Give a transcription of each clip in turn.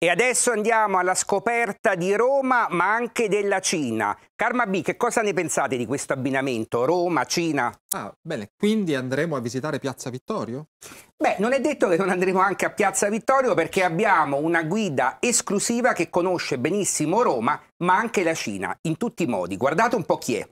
E adesso andiamo alla scoperta di Roma, ma anche della Cina. Karma B, che cosa ne pensate di questo abbinamento Roma-Cina? Ah, bene, quindi andremo a visitare Piazza Vittorio? Beh, non è detto che non andremo anche a Piazza Vittorio perché abbiamo una guida esclusiva che conosce benissimo Roma, ma anche la Cina, in tutti i modi. Guardate un po' chi è.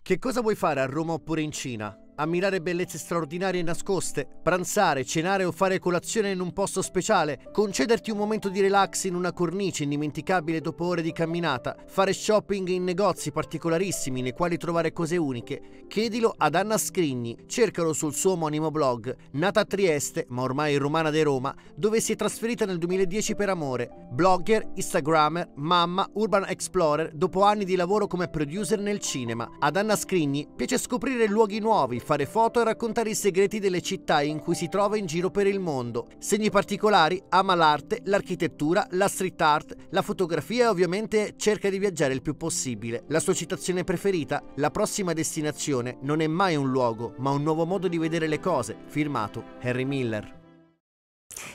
Che cosa vuoi fare a Roma oppure in Cina? ammirare bellezze straordinarie e nascoste, pranzare, cenare o fare colazione in un posto speciale, concederti un momento di relax in una cornice indimenticabile dopo ore di camminata, fare shopping in negozi particolarissimi nei quali trovare cose uniche, chiedilo ad Anna Scrigni, cercalo sul suo omonimo blog, nata a Trieste, ma ormai romana de Roma, dove si è trasferita nel 2010 per amore, blogger, instagrammer, mamma, urban explorer, dopo anni di lavoro come producer nel cinema. Ad Anna Scrigni piace scoprire luoghi nuovi, fare foto e raccontare i segreti delle città in cui si trova in giro per il mondo. Segni particolari, ama l'arte, l'architettura, la street art, la fotografia e ovviamente cerca di viaggiare il più possibile. La sua citazione preferita? La prossima destinazione non è mai un luogo, ma un nuovo modo di vedere le cose. Firmato Harry Miller.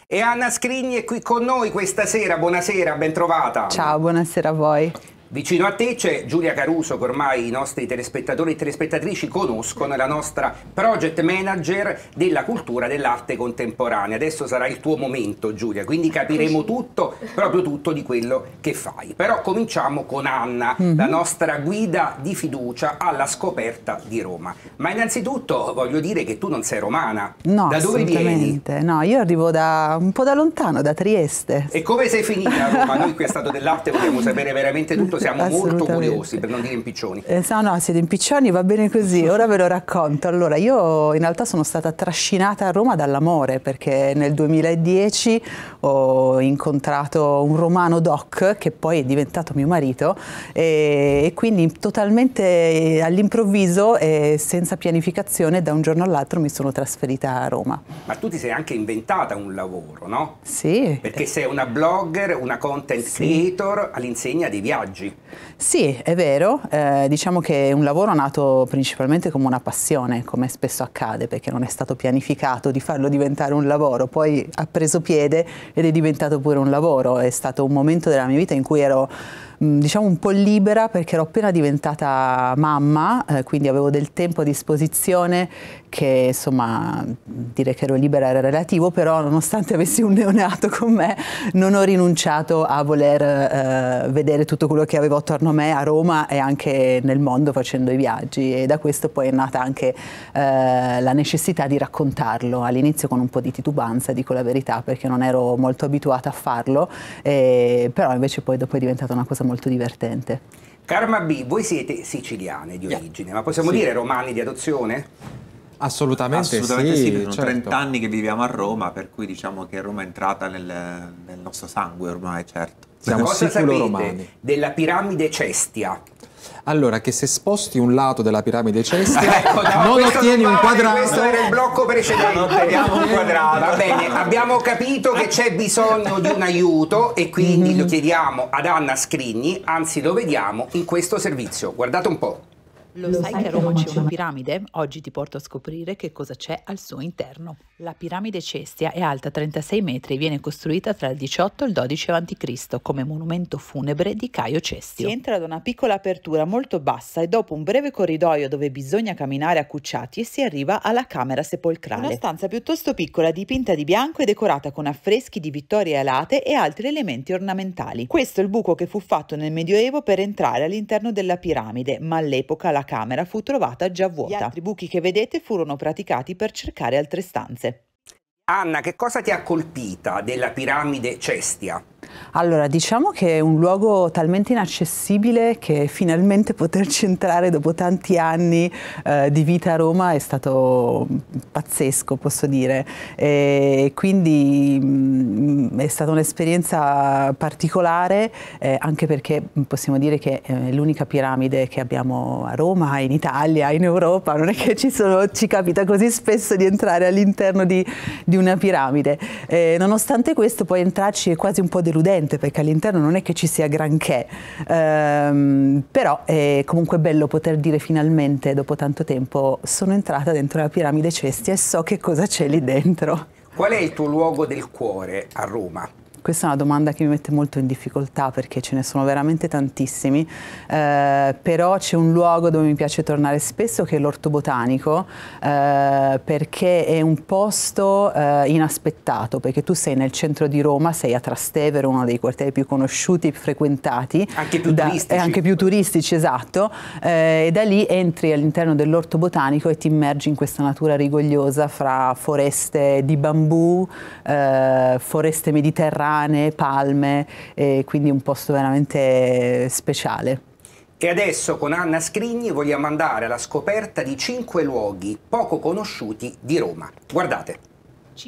E Anna Scrigni è qui con noi questa sera, buonasera, ben trovata. Ciao, buonasera a voi. Vicino a te c'è Giulia Caruso che ormai i nostri telespettatori e telespettatrici conoscono, la nostra project manager della cultura dell'arte contemporanea. Adesso sarà il tuo momento Giulia, quindi capiremo tutto, proprio tutto di quello che fai. Però cominciamo con Anna, mm -hmm. la nostra guida di fiducia alla scoperta di Roma. Ma innanzitutto voglio dire che tu non sei romana. No, da dove vieni? No, io arrivo da, un po' da lontano, da Trieste. E come sei finita a Roma? Noi qui a Stato dell'Arte vogliamo sapere veramente tutto siamo molto curiosi, per non dire impiccioni. Eh, no, no, siete impiccioni, va bene così, ora ve lo racconto. Allora, io in realtà sono stata trascinata a Roma dall'amore, perché nel 2010 ho incontrato un romano doc, che poi è diventato mio marito, e, e quindi totalmente all'improvviso e senza pianificazione, da un giorno all'altro mi sono trasferita a Roma. Ma tu ti sei anche inventata un lavoro, no? Sì. Perché sei una blogger, una content sì. creator all'insegna dei viaggi. Sì, è vero, eh, diciamo che è un lavoro nato principalmente come una passione, come spesso accade, perché non è stato pianificato di farlo diventare un lavoro, poi ha preso piede ed è diventato pure un lavoro, è stato un momento della mia vita in cui ero diciamo un po' libera perché ero appena diventata mamma, eh, quindi avevo del tempo a disposizione che insomma dire che ero libera era relativo, però nonostante avessi un neonato con me non ho rinunciato a voler eh, vedere tutto quello che avevo attorno a me a Roma e anche nel mondo facendo i viaggi e da questo poi è nata anche eh, la necessità di raccontarlo, all'inizio con un po' di titubanza, dico la verità, perché non ero molto abituata a farlo, eh, però invece poi dopo è diventata una cosa molto molto divertente. Karma B, voi siete siciliane di origine, yeah. ma possiamo sì. dire romani di adozione? Assolutamente, Assolutamente sì, sì sono certo. 30 anni che viviamo a Roma, per cui diciamo che Roma è entrata nel, nel nostro sangue ormai, certo. Siamo Cosa sapete romani. della piramide Cestia? Allora, che se sposti un lato della piramide celeste ecco, no, non ottieni non un eh, quadrato. Questo era il blocco precedente. abbiamo un quadrato. Va bene, abbiamo capito che c'è bisogno di un aiuto e quindi mm -hmm. lo chiediamo ad Anna Scrigni, anzi lo vediamo in questo servizio. Guardate un po'. Lo, Lo sai, sai che a Roma c'è una piramide? Oggi ti porto a scoprire che cosa c'è al suo interno. La piramide Cestia è alta 36 metri e viene costruita tra il 18 e il 12 a.C. come monumento funebre di Caio Cestio. Si entra da una piccola apertura molto bassa e dopo un breve corridoio dove bisogna camminare accucciati si arriva alla camera sepolcrale. Una stanza piuttosto piccola dipinta di bianco e decorata con affreschi di vittorie alate e altri elementi ornamentali. Questo è il buco che fu fatto nel Medioevo per entrare all'interno della piramide, ma all'epoca la la camera fu trovata già vuota. Gli altri buchi che vedete furono praticati per cercare altre stanze. Anna, che cosa ti ha colpita della piramide Cestia? Allora, diciamo che è un luogo talmente inaccessibile che finalmente poterci entrare dopo tanti anni eh, di vita a Roma è stato pazzesco, posso dire. E quindi mh, mm, è stata un'esperienza particolare, eh, anche perché possiamo dire che è eh, l'unica piramide che abbiamo a Roma, in Italia, in Europa, non è che ci, sono, ci capita così spesso di entrare all'interno di, di, una piramide. Eh, nonostante questo, poi entrarci è quasi un po' deludente deludente perché all'interno non è che ci sia granché, ehm, però è comunque bello poter dire finalmente dopo tanto tempo sono entrata dentro la piramide Cesti e so che cosa c'è lì dentro. Qual è il tuo luogo del cuore a Roma? Questa è una domanda che mi mette molto in difficoltà perché ce ne sono veramente tantissimi, eh, però c'è un luogo dove mi piace tornare spesso che è l'orto botanico eh, perché è un posto eh, inaspettato, perché tu sei nel centro di Roma, sei a Trastevere, uno dei quartieri più conosciuti, e frequentati. Anche più da, turistici. Eh, anche più turistici, esatto. Eh, e da lì entri all'interno dell'orto botanico e ti immergi in questa natura rigogliosa fra foreste di bambù, eh, foreste mediterranee, frane, palme, quindi un posto veramente speciale. E adesso con Anna Scrigni vogliamo andare alla scoperta di cinque luoghi poco conosciuti di Roma. Guardate.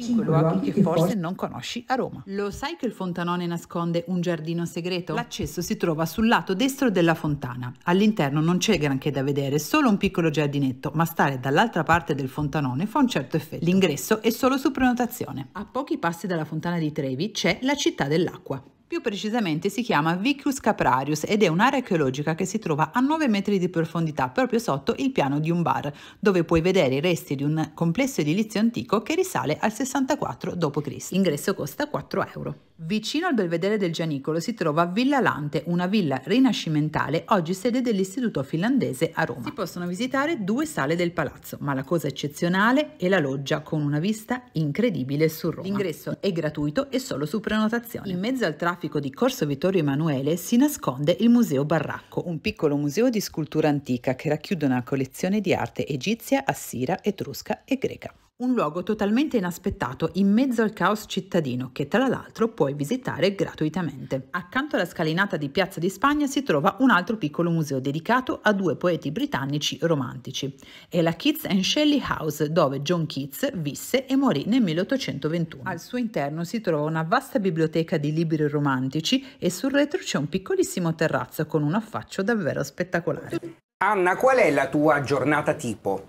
5 luoghi che forse non conosci a Roma. Lo sai che il Fontanone nasconde un giardino segreto? L'accesso si trova sul lato destro della fontana. All'interno non c'è granché da vedere, solo un piccolo giardinetto, ma stare dall'altra parte del Fontanone fa un certo effetto. L'ingresso è solo su prenotazione. A pochi passi dalla fontana di Trevi c'è la città dell'acqua. Più precisamente si chiama Vicus Caprarius ed è un'area archeologica che si trova a 9 metri di profondità proprio sotto il piano di un bar, dove puoi vedere i resti di un complesso edilizio antico che risale al 64 d.C. L'ingresso costa 4 euro. Vicino al belvedere del Gianicolo si trova Villa Lante, una villa rinascimentale, oggi sede dell'Istituto finlandese a Roma. Si possono visitare due sale del palazzo, ma la cosa eccezionale è la loggia con una vista incredibile su Roma. L'ingresso è gratuito e solo su prenotazione. In mezzo al traffico di Corso Vittorio Emanuele si nasconde il Museo Barracco, un piccolo museo di scultura antica che racchiude una collezione di arte egizia, assira, etrusca e greca. Un luogo totalmente inaspettato in mezzo al caos cittadino che tra l'altro puoi visitare gratuitamente. Accanto alla scalinata di Piazza di Spagna si trova un altro piccolo museo dedicato a due poeti britannici romantici. È la Keats and Shelley House dove John Keats visse e morì nel 1821. Al suo interno si trova una vasta biblioteca di libri romantici e sul retro c'è un piccolissimo terrazzo con un affaccio davvero spettacolare. Anna, qual è la tua giornata tipo?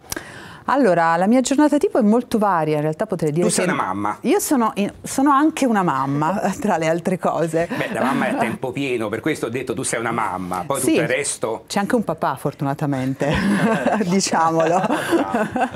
Allora, la mia giornata tipo è molto varia, in realtà potrei dire... Tu sei una mamma. Io sono, in, sono, anche una mamma, tra le altre cose. Beh, la mamma è a tempo pieno, per questo ho detto tu sei una mamma, poi sì, tutto il resto... C'è anche un papà, fortunatamente, eh. diciamolo. Ah,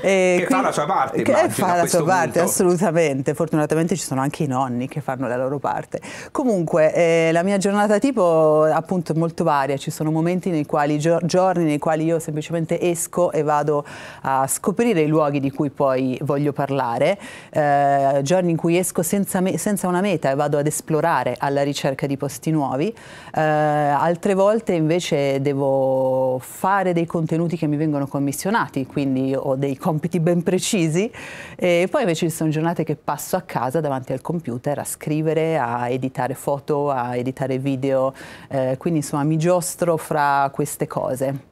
e che quindi, fa la sua parte, Che immagino, fa la sua punto. parte, assolutamente. Fortunatamente ci sono anche i nonni che fanno la loro parte. Comunque, eh, la mia giornata tipo appunto è molto varia, ci sono momenti nei quali, giorni nei quali io semplicemente esco e vado a a scoprire i luoghi di cui poi voglio parlare, eh, giorni in cui esco senza, me, senza, una meta e vado ad esplorare alla ricerca di posti nuovi, eh, altre volte invece devo fare dei contenuti che mi vengono commissionati, quindi ho dei compiti ben precisi e poi invece ci sono giornate che passo a casa davanti al computer a scrivere, a editare foto, a editare video, eh, quindi insomma mi giostro fra queste cose.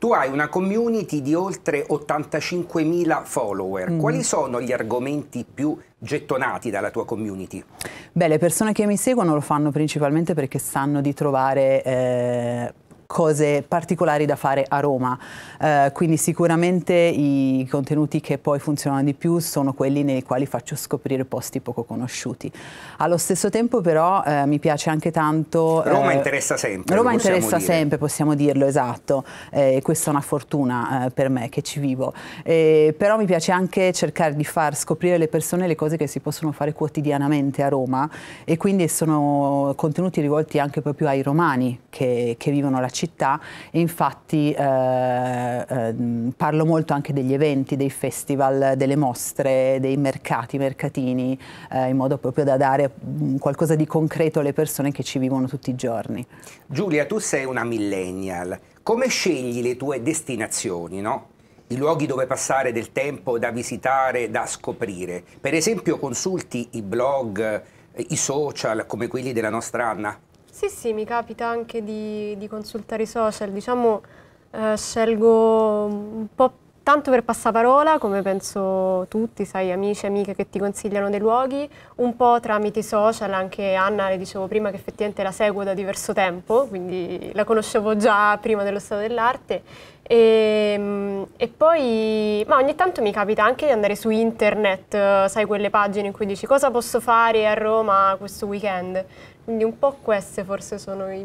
Tu hai una community di oltre 85.000 follower. Mm. Quali sono gli argomenti più gettonati dalla tua community? Beh, le persone che mi seguono lo fanno principalmente perché sanno di trovare eh, cose particolari da fare a Roma, eh, quindi sicuramente i contenuti che poi funzionano di più sono quelli nei quali faccio scoprire posti poco conosciuti. Allo stesso tempo però eh, mi piace anche tanto... Roma eh, interessa sempre. Roma interessa dire. sempre, possiamo dirlo, esatto, eh, questa è una fortuna eh, per me che ci vivo, però mi piace anche cercare di far scoprire alle persone le cose che si possono fare quotidianamente a Roma e quindi sono contenuti rivolti anche proprio ai romani che, che vivono la città città e infatti eh, eh, parlo molto anche degli eventi, dei festival, delle mostre, dei mercati, mercatini, eh, in modo proprio da dare mm, qualcosa di concreto alle persone che ci vivono tutti i giorni. Giulia, tu sei una millennial, come scegli le tue destinazioni, no? i luoghi dove passare del tempo da visitare, da scoprire. Per esempio consulti i blog, eh, i social come quelli della nostra Anna? Sì, sì, mi capita anche di, di consultare i social, diciamo eh, scelgo un po' tanto per passaparola, come penso tutti, sai, amici e amiche che ti consigliano dei luoghi, un po' tramite i social, anche Anna le dicevo prima che effettivamente la seguo da diverso tempo, quindi la conoscevo già prima dello stato dell'arte. E, ehm, e, poi, ma ogni tanto mi capita anche di andare su internet, sai, quelle pagine in cui dici cosa posso fare a Roma questo weekend. Quindi un po' queste forse sono i,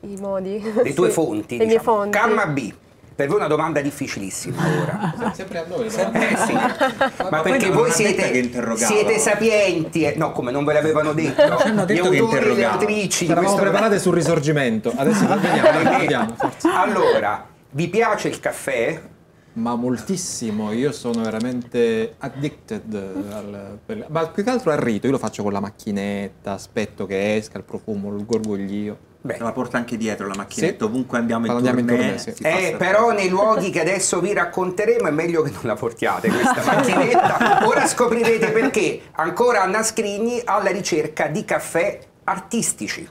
i modi. Le tue fonti, Le diciamo. mie fonti. Gamma B. Per voi è una domanda difficilissima ora. Sempre a noi. Sempre, eh, sì. Ma, perché voi siete, siete, sapienti, no come non ve l'avevano detto, detto gli autori e le autrici. Eravamo preparate sul risorgimento, adesso vediamo. vediamo allora, vi piace il caffè? ma moltissimo, io sono veramente addicted al, per, ma più che altro al rito, io lo faccio con la macchinetta, aspetto che esca il profumo, il gorgoglio. Beh. la porta anche dietro la macchinetta, sì. ovunque andiamo in tournée. Andiamo in tournée sì. eh, però nei luoghi che adesso vi racconteremo è meglio che non la portiate questa macchinetta. Ora scoprirete perché. Ancora Anna Scrigni alla ricerca di caffè artistici.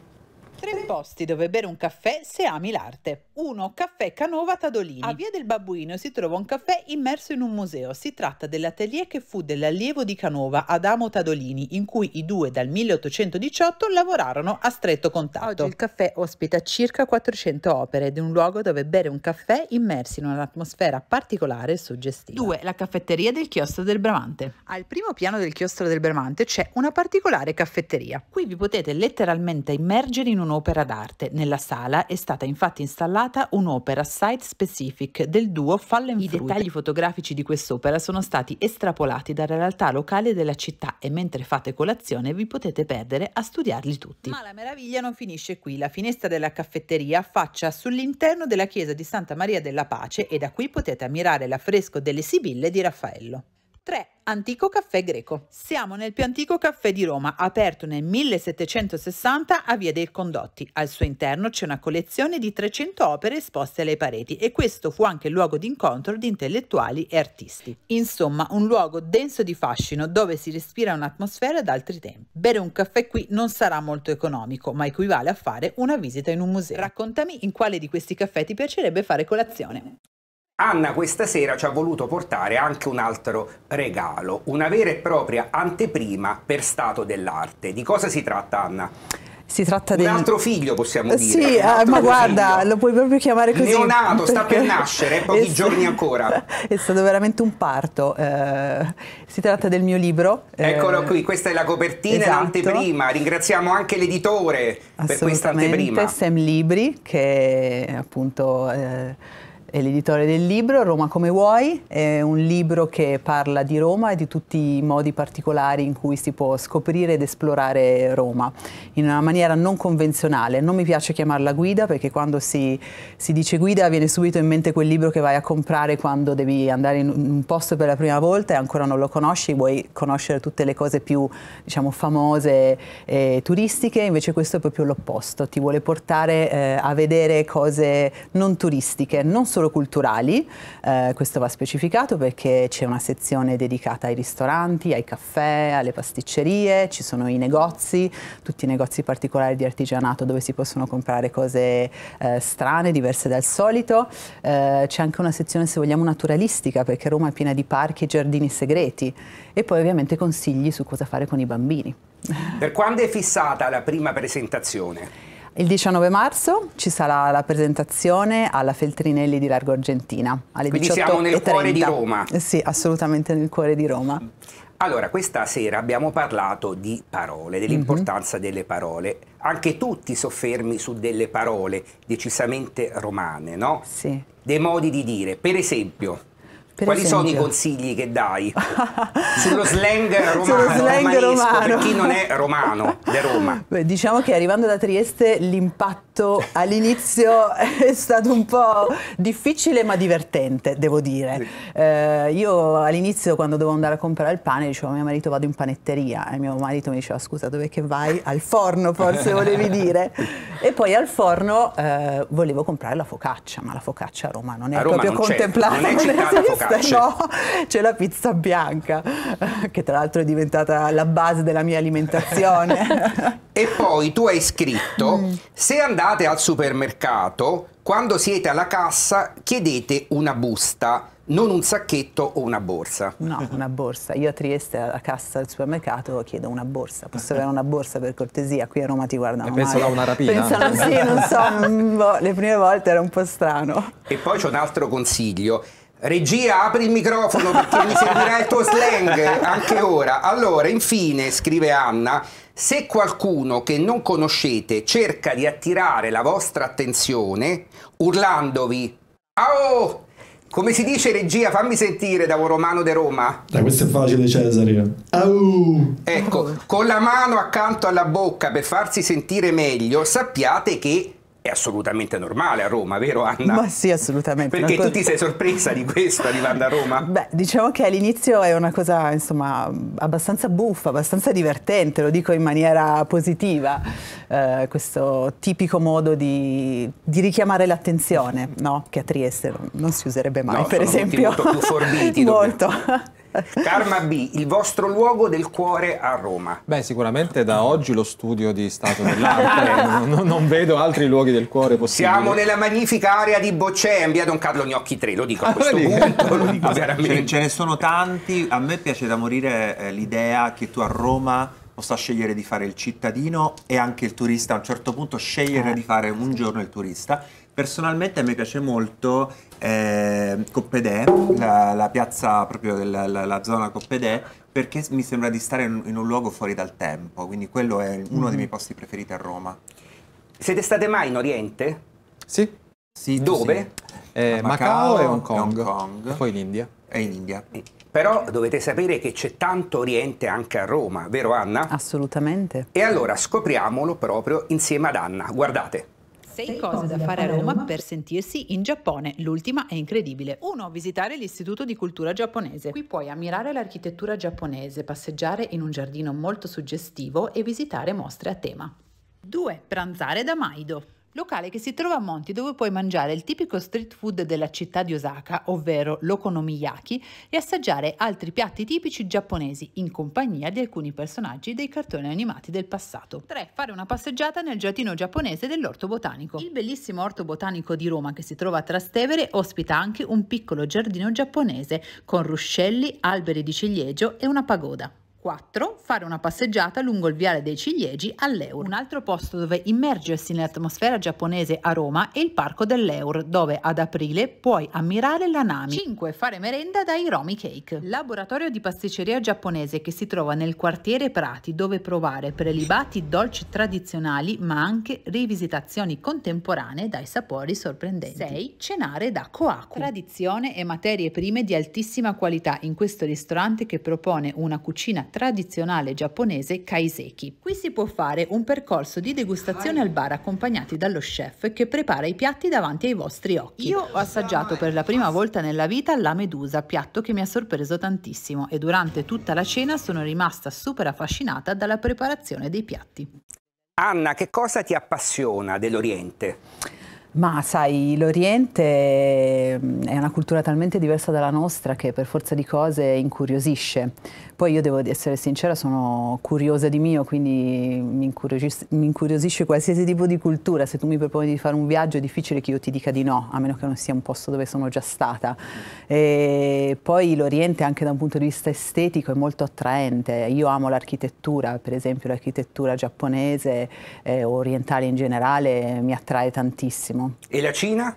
Tre posti dove bere un caffè se ami l'arte. 1 Caffè Canova Tadolini. A Via del Babbuino si trova un caffè immerso in un museo. Si tratta dell'atelier che fu dell'allievo di Canova Adamo Tadolini, in cui i due dal 1818 lavorarono a stretto contatto. Oggi il caffè ospita circa 400 opere ed è un luogo dove bere un caffè immersi in un'atmosfera particolare e suggestiva. 2. La caffetteria del chiostro del Bramante. Al primo piano del chiostro del Bramante c'è una particolare caffetteria. Qui vi potete letteralmente immergere in un'opera d'arte. Nella sala è stata infatti installata riservata un'opera site specific del duo Fallen Fruit. I dettagli fotografici di quest'opera sono stati estrapolati dalla realtà locale della città e mentre fate colazione vi potete perdere a studiarli tutti. Ma la meraviglia non finisce qui. La finestra della caffetteria affaccia sull'interno della chiesa di Santa Maria della Pace e da qui potete ammirare l'affresco delle Sibille di Raffaello. 3. Antico caffè greco. Siamo nel più antico caffè di Roma, aperto nel 1760 a Via dei Condotti. Al suo interno c'è una collezione di 300 opere esposte alle pareti e questo fu anche il luogo d'incontro di intellettuali e artisti. Insomma, un luogo denso di fascino dove si respira un'atmosfera altri tempi. Bere un caffè qui non sarà molto economico, ma equivale a fare una visita in un museo. Raccontami in quale di questi caffè ti piacerebbe fare colazione. Anna questa sera ci ha voluto portare anche un altro regalo, una vera e propria anteprima per stato dell'arte. Di cosa si tratta Anna? Si tratta di un altro figlio, possiamo eh, dire. Sì, ah, ma guarda, figlio. lo puoi proprio chiamare così. Neonato, sta per nascere, pochi giorni ancora. È stato veramente un parto. Eh, si tratta del mio libro. Eh, Eccolo eh, qui, questa è la copertina, esatto. l'anteprima. Ringraziamo anche l'editore per questa anteprima. Sam Libri, che appunto... Eh, è l'editore del libro Roma come vuoi, è un libro che parla di Roma e di tutti i modi particolari in cui si può scoprire ed esplorare Roma in una maniera non convenzionale. Non mi piace chiamarla guida perché quando si, si dice guida viene subito in mente quel libro che vai a comprare quando devi andare in un posto per la prima volta e ancora non lo conosci, vuoi conoscere tutte le cose più diciamo, famose e turistiche, invece questo è proprio l'opposto, ti vuole portare eh, a vedere cose non turistiche, non solo solo culturali, eh, questo va specificato perché c'è una sezione dedicata ai ristoranti, ai caffè, alle pasticcerie, ci sono i negozi, tutti i negozi particolari di artigianato dove si possono comprare cose eh, strane, diverse dal solito. Eh, c'è anche una sezione, se vogliamo, naturalistica perché Roma è piena di parchi e giardini segreti e poi ovviamente consigli su cosa fare con i bambini. Per quando è fissata la prima presentazione? Il 19 marzo ci sarà la presentazione alla Feltrinelli di Largo Argentina alle Quindi 18 siamo nel cuore di Roma. Sì, assolutamente nel cuore di Roma. Allora, questa sera abbiamo parlato di parole, dell'importanza mm -hmm. delle parole. Anche tu ti soffermi su delle parole decisamente romane, no? Sì. Dei modi di dire. Per esempio, per Quali esempio? sono i consigli che dai sullo slang romano, sullo slang romano. per chi non è romano, di Roma? Beh, diciamo che arrivando da Trieste l'impatto fatto all'inizio è stato un po' difficile ma divertente, devo dire. Eh, io all'inizio quando dovevo andare a comprare il pane dicevo a mio marito vado in panetteria e mio marito mi diceva scusa dove che vai? Al forno forse volevi dire. E poi al forno eh, volevo comprare la focaccia, ma la focaccia a Roma non è Roma proprio non contemplata, non, esiste, no, c'è la pizza bianca che tra l'altro è diventata la base della mia alimentazione. e poi tu hai scritto mm. se andate andate al supermercato, quando siete alla cassa chiedete una busta, non un sacchetto o una borsa. No, una borsa. Io a Trieste alla cassa del supermercato chiedo una borsa. Posso avere una borsa per cortesia? Qui a Roma ti guardano. E pensano a una rapina. Pensano sì, non so, mm, boh, le prime volte era un po' strano. E poi c'è un altro consiglio Regia, apri il microfono perché mi servirà il tuo slang anche ora. Allora, infine, scrive Anna, se qualcuno che non conoscete cerca di attirare la vostra attenzione urlandovi «Ao!» Come si dice regia? Fammi sentire da un romano di Roma. Da eh, questo è facile Cesare. Au! Ecco, con la mano accanto alla bocca per farsi sentire meglio, sappiate che è assolutamente normale a Roma, vero Anna? Ma sì, assolutamente. Perché cosa... tu ti sei sorpresa di questo arrivando a Roma? Beh, diciamo che all'inizio è una cosa, insomma, abbastanza buffa, abbastanza divertente, lo dico in maniera positiva, eh, questo tipico modo di, di richiamare l'attenzione, no? Che a Trieste non, si userebbe mai, no, per esempio. molto più forbiti. molto. Karma B, il vostro luogo del cuore a Roma. Beh, sicuramente da oggi lo studio di Stato dell'Arte, eh, non, non, vedo altri luoghi del cuore possibili. Siamo nella magnifica area di Boccea, in via Don Carlo Gnocchi 3, lo dico a ah, questo punto, lo dico veramente. Ce, ne sono tanti, a me piace da morire eh, l'idea che tu a Roma possa scegliere di fare il cittadino e anche il turista, a un certo punto scegliere eh. di fare un giorno il turista. Personalmente a me piace molto eh, Coppedè, la, la, piazza proprio della la, la zona Coppedè, perché mi sembra di stare in, in, un luogo fuori dal tempo, quindi quello è uno mm. dei mm-hmm. miei posti preferiti a Roma. Siete state mai in Oriente? Sì. sì Dove? Sì. Eh, Macao, Macao, e Hong Kong, Hong Kong. E poi l'India. E in India. Eh. Però dovete sapere che c'è tanto Oriente anche a Roma, vero Anna? Assolutamente. E allora scopriamolo proprio insieme ad Anna. Guardate. Sei cose da fare a Roma per sentirsi in Giappone. L'ultima è incredibile. 1. Visitare l'Istituto di Cultura Giapponese. Qui puoi ammirare l'architettura giapponese, passeggiare in un giardino molto suggestivo e visitare mostre a tema. 2. Pranzare da Maido locale che si trova a Monti dove puoi mangiare il tipico street food della città di Osaka, ovvero l'okonomiyaki, e assaggiare altri piatti tipici giapponesi in compagnia di alcuni personaggi dei cartoni animati del passato. 3. Fare una passeggiata nel giardino giapponese dell'orto botanico. Il bellissimo orto botanico di Roma che si trova a Trastevere ospita anche un piccolo giardino giapponese con ruscelli, alberi di ciliegio e una pagoda. 4. Fare una passeggiata lungo il viale dei ciliegi all'Eur. Un altro posto dove immergersi nell'atmosfera giapponese a Roma è il Parco dell'Eur, dove ad aprile puoi ammirare la Nami. 5. Fare merenda dai Romi Cake. Laboratorio di pasticceria giapponese che si trova nel quartiere Prati, dove provare prelibati dolci tradizionali, ma anche rivisitazioni contemporanee dai sapori sorprendenti. 6. Cenare da Koaku. Tradizione e materie prime di altissima qualità in questo ristorante che propone una cucina tradizionale giapponese kaiseki. Qui si può fare un percorso di degustazione al bar accompagnati dallo chef che prepara i piatti davanti ai vostri occhi. Io ho assaggiato per la prima volta nella vita la medusa, piatto che mi ha sorpreso tantissimo e durante tutta la cena sono rimasta super affascinata dalla preparazione dei piatti. Anna, che cosa ti appassiona dell'Oriente? Ma sai, l'Oriente mm, è una cultura talmente diversa dalla nostra che per forza di cose incuriosisce. Poi io devo essere sincera, sono curiosa di mio, quindi mi, incuriosisce, mi incuriosisce qualsiasi tipo di cultura. Se tu mi proponi di fare un viaggio è difficile che io ti dica di no, a meno che non sia un posto dove sono già stata. E poi l'Oriente anche da un punto di vista estetico è molto attraente. Io amo l'architettura, per esempio l'architettura giapponese eh, orientale in generale mi attrae tantissimo. E la Cina?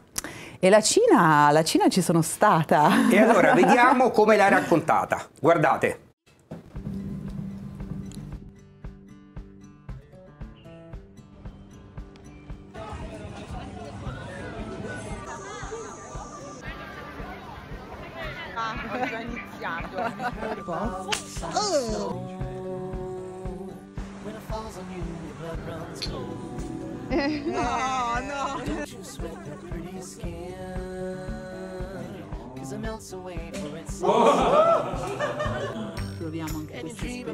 E la Cina, la Cina ci sono stata. E allora vediamo come l'ha raccontata. Guardate. ball. Oh. oh no. Don't you sweat pretty skin. Cause it melts away for its Proviamo anche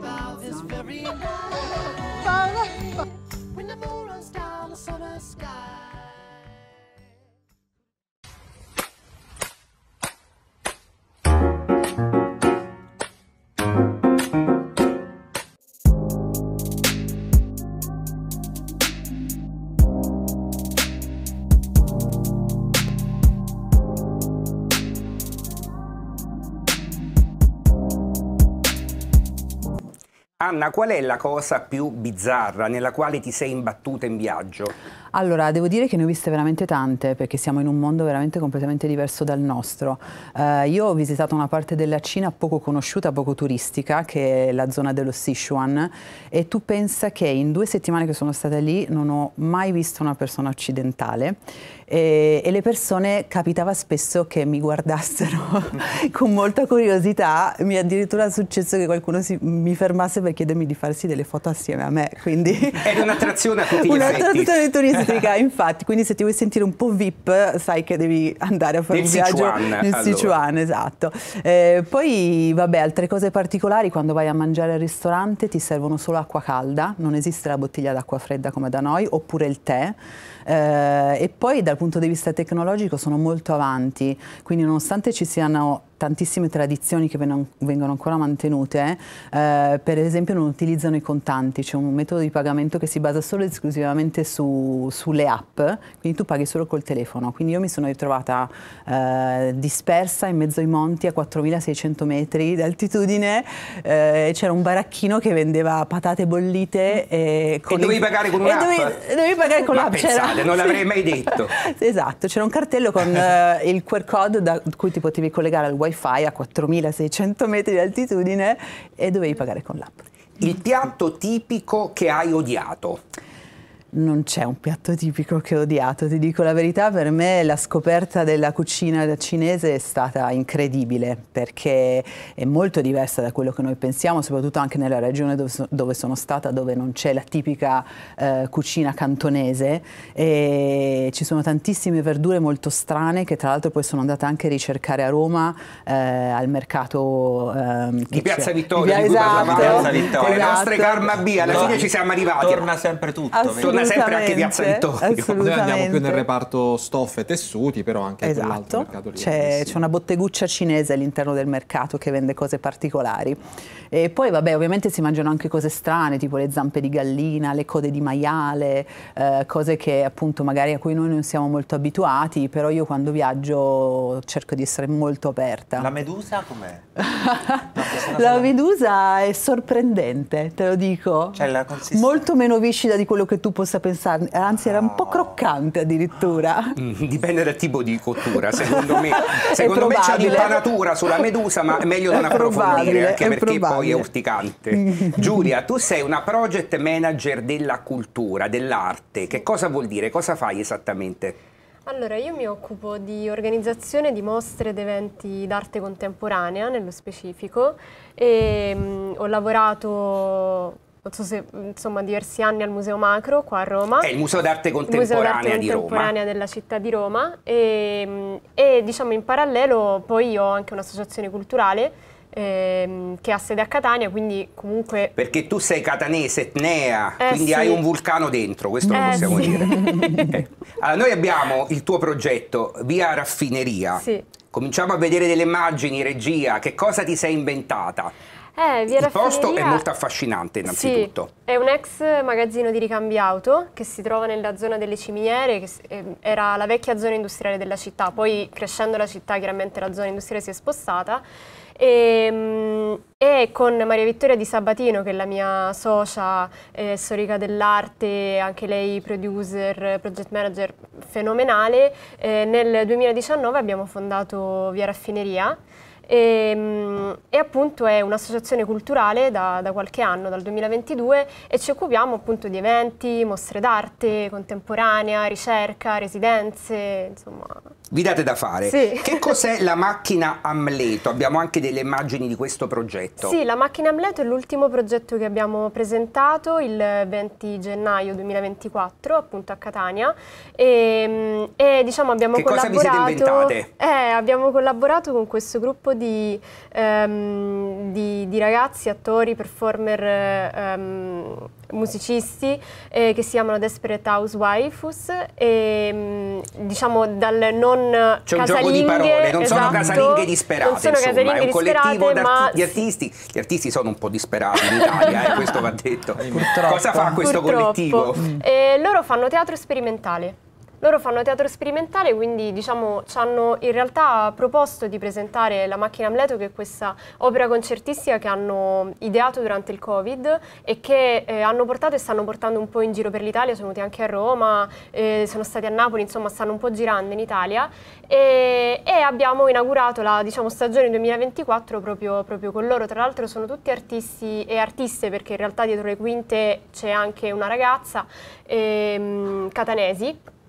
Anna, qual è la cosa più bizzarra nella quale ti sei imbattuta in viaggio? Allora, devo dire che ne ho viste veramente tante perché siamo in un mondo veramente completamente diverso dal nostro. Eh, io ho visitato una parte della Cina poco conosciuta, poco turistica, che è la zona dello Sichuan e tu pensa che in due settimane che sono stata lì non ho mai visto una persona occidentale e, e le persone capitava spesso che mi guardassero con molta curiosità, mi è addirittura successo che qualcuno si, mi fermasse perché e chiedermi di farsi delle foto assieme a me. Quindi è un'attrazione a tutti gli Un'attrazione turistica, infatti. Quindi se ti vuoi sentire un po' VIP, sai che devi andare a fare un viaggio Sichuan, nel allora. Sichuan, esatto. Eh, poi, vabbè, altre cose particolari, quando vai a mangiare al ristorante ti servono solo acqua calda, non esiste la bottiglia d'acqua fredda come da noi, oppure il tè eh, e poi dal punto di vista tecnologico sono molto avanti, quindi nonostante ci siano tantissime tradizioni che vengono ancora mantenute, eh, per esempio non utilizzano i contanti, c'è un metodo di pagamento che si basa solo ed esclusivamente su, sulle app, quindi tu paghi solo col telefono, quindi io mi sono ritrovata eh, dispersa in mezzo ai monti a 4600 metri d'altitudine, eh, c'era un baracchino che vendeva patate bollite e, e dovevi pagare con un'app? Dovevi, dovevi, pagare con l'app, c'era normale, non sì. l'avrei mai detto. esatto, c'era un cartello con eh, il QR code da cui ti potevi collegare al wifi a 4600 metri di altitudine e dovevi pagare con l'app. Il piatto tipico che hai odiato? non c'è un piatto tipico che ho odiato, ti dico la verità, per me la scoperta della cucina cinese è stata incredibile perché è molto diversa da quello che noi pensiamo, soprattutto anche nella regione dove, so dove sono stata, dove non c'è la tipica eh, cucina cantonese e ci sono tantissime verdure molto strane che tra l'altro poi sono andata anche a ricercare a Roma eh, al mercato eh, di Piazza Vittoria, di, Piazza Vittoria. Esatto, esatto. le nostre karma B, alla no, fine ci siamo arrivati. Torna sempre tutto come sempre anche Piazza di Noi andiamo più nel reparto stoffe e tessuti, però anche esatto. quell'altro mercato lì. C'è, una botteguccia cinese all'interno del mercato che vende cose particolari. E poi vabbè ovviamente si mangiano anche cose strane tipo le zampe di gallina, le code di maiale, eh, cose che appunto magari a cui noi non siamo molto abituati, però io quando viaggio cerco di essere molto aperta. La medusa com'è? la medusa è sorprendente, te lo dico. Cioè la consistenza. Molto meno viscida di quello che tu possa pensare, anzi era un po' ah. croccante addirittura. Mm, dipende dal tipo di cottura, secondo me. Secondo me c'è l'impanatura sulla medusa, ma è meglio non approfondire, anche perché probabile. poi noia urticante. Giulia, tu sei una project manager della cultura, dell'arte. Che cosa vuol dire? Cosa fai esattamente? Allora, io mi occupo di organizzazione di mostre ed eventi d'arte contemporanea, nello specifico, e mh, mm, ho lavorato, non so se, insomma, diversi anni al Museo Macro, qua a Roma. È il Museo d'arte contemporanea, Museo di contemporanea della città di Roma. E, mm, e, diciamo, in parallelo poi ho anche un'associazione culturale ehm, che ha sede a Catania, quindi comunque... Perché tu sei catanese, etnea, eh, quindi sì. hai un vulcano dentro, questo eh, lo possiamo sì. dire. eh. Allora, noi abbiamo il tuo progetto Via Raffineria. Sì. Cominciamo a vedere delle immagini, regia, che cosa ti sei inventata? Eh, via il posto è molto affascinante innanzitutto. Sì, è un ex magazzino di ricambi auto che si trova nella zona delle ciminiere, che ehm, era la vecchia zona industriale della città, poi crescendo la città chiaramente la zona industriale si è spostata e, ehm, e, con Maria Vittoria Di Sabatino, che è la mia socia, eh, storica dell'arte, anche lei producer, project manager fenomenale, eh, nel 2019 abbiamo fondato Via Raffineria. E, ehm, e, appunto è un'associazione culturale da, da, qualche anno, dal 2022, e ci occupiamo appunto di eventi, mostre d'arte contemporanea, ricerca, residenze, insomma vi date da fare. Sì. Che cos'è la macchina Amleto? Abbiamo anche delle immagini di questo progetto. Sì, la macchina Amleto è l'ultimo progetto che abbiamo presentato il 20 gennaio 2024, appunto a Catania. E, mm, e diciamo abbiamo che collaborato... Cosa vi siete inventate? Eh, abbiamo collaborato con questo gruppo di, um, di, di ragazzi, attori, performer... Um, musicisti eh, che si chiamano Desperate Housewives e mm, diciamo dal non non C'è un gioco di parole, non esatto, sono casalinghe disperate, non sono insomma, casalinghe è un collettivo ma... di artisti. Gli artisti sono un po' disperati in Italia, eh, questo va detto. Purtroppo. Cosa fa questo Purtroppo. collettivo? Mm. Eh, loro fanno teatro sperimentale. Loro fanno teatro sperimentale, quindi diciamo, ci hanno in realtà proposto di presentare La macchina Amleto, che è questa opera concertistica che hanno ideato durante il Covid e che eh, hanno portato e stanno portando un po' in giro per l'Italia, sono venuti anche a Roma, eh, sono stati a Napoli, insomma stanno un po' girando in Italia e, e abbiamo inaugurato la diciamo, stagione 2024 proprio, proprio con loro. Tra l'altro sono tutti artisti e artiste perché in realtà dietro le quinte c'è anche una ragazza, ehm, Catanesi,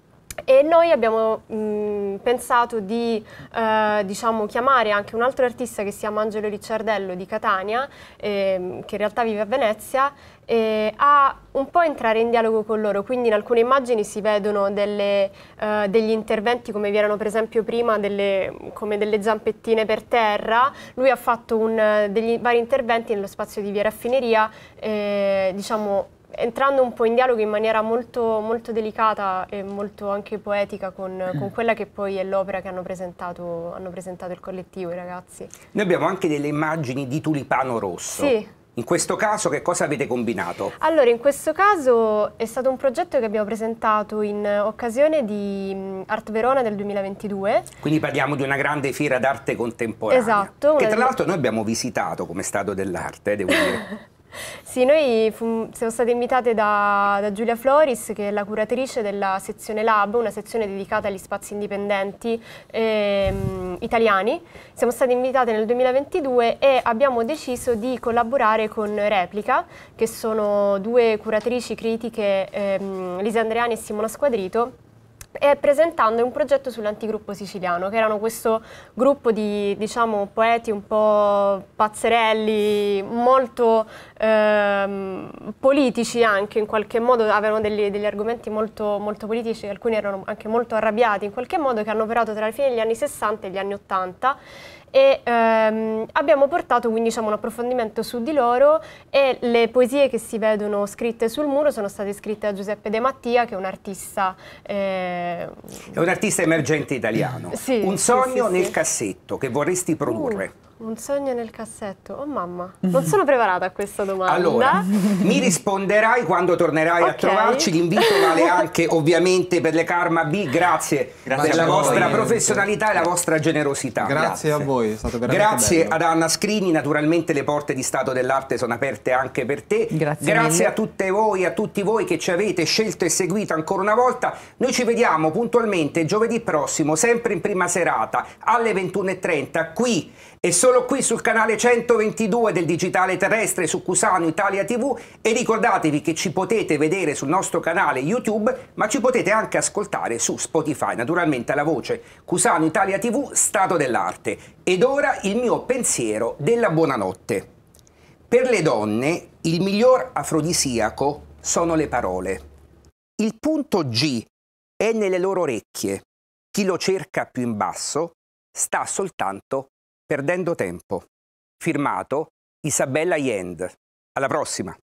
e noi abbiamo mh, mm, pensato di eh, diciamo, chiamare anche un altro artista che si chiama Angelo Ricciardello di Catania, eh, che in realtà vive a Venezia, eh, a un po' entrare in dialogo con loro. Quindi in alcune immagini si vedono delle, eh, degli interventi come vi erano per esempio prima, delle, come delle zampettine per terra. Lui ha fatto un, degli vari interventi nello spazio di Via Raffineria, eh, diciamo entrando un po' in dialogo in maniera molto, molto delicata e molto anche poetica con, mm. con quella che poi è l'opera che hanno presentato, hanno presentato il collettivo, i ragazzi. Noi abbiamo anche delle immagini di tulipano rosso. Sì. In questo caso che cosa avete combinato? Allora, in questo caso è stato un progetto che abbiamo presentato in occasione di Art Verona del 2022. Quindi parliamo di una grande fiera d'arte contemporanea. Esatto. Che tra l'altro noi abbiamo visitato come stato dell'arte, devo dire. Sì, noi fum, siamo state invitate da, da, Giulia Floris, che è la curatrice della sezione Lab, una sezione dedicata agli spazi indipendenti ehm, italiani. Siamo state invitate nel 2022 e abbiamo deciso di collaborare con Replica, che sono due curatrici critiche, ehm, Lisa Andreani e Simona Squadrito, eh, presentando un progetto sull'antigruppo siciliano, che erano questo gruppo di diciamo, poeti un po' pazzerelli, molto ehm, politici anche in qualche modo, avevano degli, degli argomenti molto, molto, politici, alcuni erano anche molto arrabbiati in qualche modo, che hanno operato tra la fine degli anni 60 e gli anni 80 e ehm, abbiamo portato quindi diciamo, un approfondimento su di loro e le poesie che si vedono scritte sul muro sono state scritte da Giuseppe De Mattia che è un artista... Eh... È un artista emergente italiano. Sì, un sogno sì, sì, nel cassetto che vorresti produrre. Uh. Un sogno nel cassetto. Oh mamma, non sono preparata a questa domanda. Allora, mi risponderai quando tornerai okay. a trovarci. L'invito vale anche ovviamente per le Karma B. Grazie, Grazie per la voi, vostra professionalità e la vostra generosità. Grazie, Grazie. a voi, è stato veramente Grazie bello. ad Anna Scrini, naturalmente le porte di Stato dell'Arte sono aperte anche per te. Grazie, Grazie a tutte voi, a tutti voi che ci avete scelto e seguito ancora una volta. Noi ci vediamo puntualmente giovedì prossimo, sempre in prima serata alle 21.30 qui e solo qui sul canale 122 del Digitale Terrestre su Cusano Italia TV e ricordatevi che ci potete vedere sul nostro canale YouTube ma ci potete anche ascoltare su Spotify, naturalmente alla voce Cusano Italia TV Stato dell'Arte. Ed ora il mio pensiero della buonanotte. Per le donne il miglior afrodisiaco sono le parole. Il punto G è nelle loro orecchie. Chi lo cerca più in basso sta soltanto Perdendo tempo. Firmato Isabella Yend. Alla prossima!